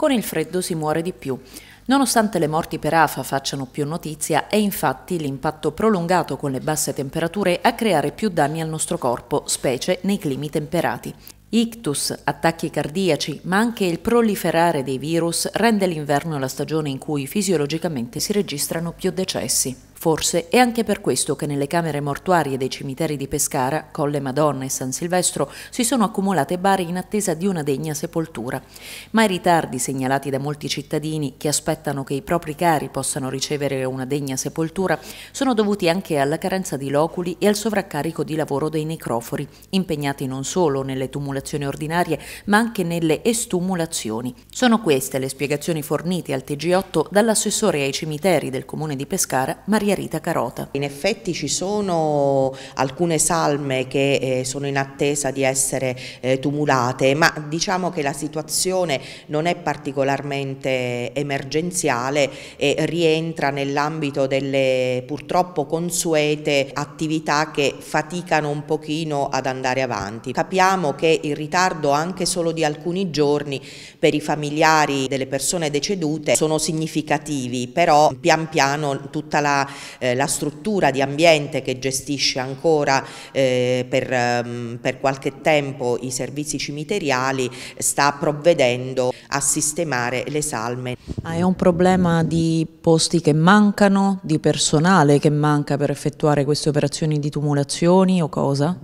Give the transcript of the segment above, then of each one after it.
con il freddo si muore di più. Nonostante le morti per AFA facciano più notizia, è infatti l'impatto prolungato con le basse temperature a creare più danni al nostro corpo, specie nei climi temperati. Ictus, attacchi cardiaci, ma anche il proliferare dei virus rende l'inverno la stagione in cui fisiologicamente si registrano più decessi. Forse è anche per questo che nelle camere mortuarie dei cimiteri di Pescara, Colle Madonna e San Silvestro si sono accumulate bare in attesa di una degna sepoltura. Ma i ritardi segnalati da molti cittadini che aspettano che i propri cari possano ricevere una degna sepoltura sono dovuti anche alla carenza di loculi e al sovraccarico di lavoro dei necrofori, impegnati non solo nelle tumulazioni ordinarie ma anche nelle estumulazioni. Sono queste le spiegazioni fornite al TG8 dall'assessore ai cimiteri del comune di Pescara, Maria Maria Rita Carota. In effetti ci sono alcune salme che eh, sono in attesa di essere eh, tumulate, ma diciamo che la situazione non è particolarmente emergenziale e rientra nell'ambito delle purtroppo consuete attività che faticano un pochino ad andare avanti. Capiamo che il ritardo anche solo di alcuni giorni per i familiari delle persone decedute sono significativi, però pian piano tutta la eh, la struttura di ambiente che gestisce ancora eh, per, ehm, per, qualche tempo i servizi cimiteriali sta provvedendo a sistemare le salme. Ah, è un problema di posti che mancano, di personale che manca per effettuare queste operazioni di tumulazioni o cosa?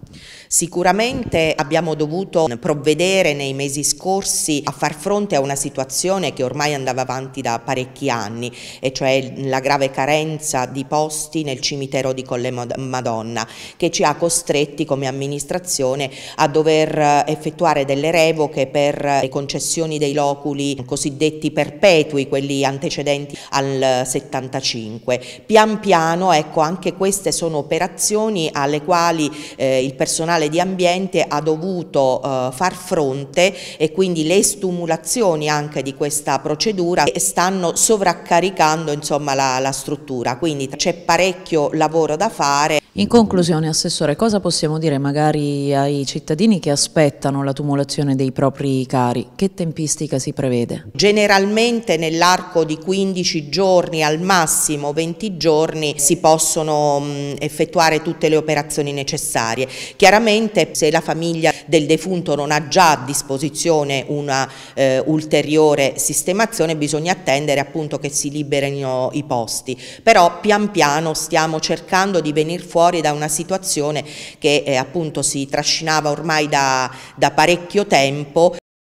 Sicuramente abbiamo dovuto provvedere nei mesi scorsi a far fronte a una situazione che ormai andava avanti da parecchi anni e cioè la grave carenza di posti nel cimitero di Colle Madonna che ci ha costretti come amministrazione a dover eh, effettuare delle revoche per eh, le concessioni dei loculi cosiddetti perpetui, quelli antecedenti al 75. Eh, Pian piano ecco anche queste sono operazioni alle quali eh, il personale di ambiente ha dovuto eh, far fronte e quindi le stimulazioni anche di questa procedura stanno sovraccaricando insomma la, la struttura, quindi c'è parecchio lavoro da fare. In conclusione, Assessore, cosa possiamo dire magari ai cittadini che aspettano la tumulazione dei propri cari? Che tempistica si prevede? Generalmente nell'arco di 15 giorni, al massimo 20 giorni, si possono mm, effettuare tutte le operazioni necessarie. Chiaramente se la famiglia del defunto non ha già a disposizione una eh, ulteriore sistemazione, bisogna attendere appunto che si liberino i posti. Però pian piano stiamo cercando di venire fuori fuori da una situazione che eh, appunto si trascinava ormai da, da parecchio tempo.